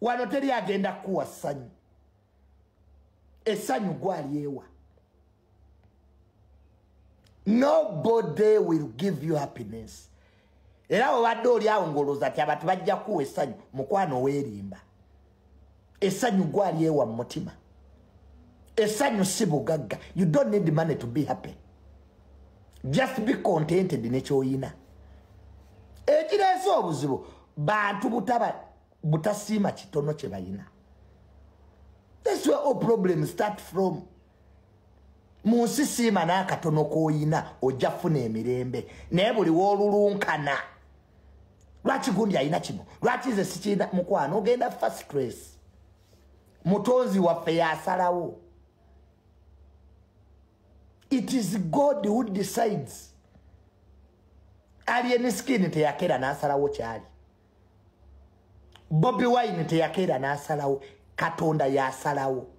wano teri agenda kuwa ssanyu essanyu gwali ewa nobody will give you happiness era obadde oli awo ngaoloza ti abantu bajja kuwa essanyu mukwano weerimba essanyu gwali ewa mu mutima essanyu si bugagga you don't need money to be happy just be contented nekyoyina ekireese obuzibu bantu butaba butasima kitono kyebalina that's where all problems start from mu nsi siima n'akatono k'oyina ojja funa emirembe naye buli woolulunkana lwaki gundi alina kino lwaki nze sikirina mukwana ogenda fastress mutonzi waffe yasalawo it is god who decides alienskin teyakera n'asalawo kyali bobi wine teyakeera n'asalawo katonda yasalawo ya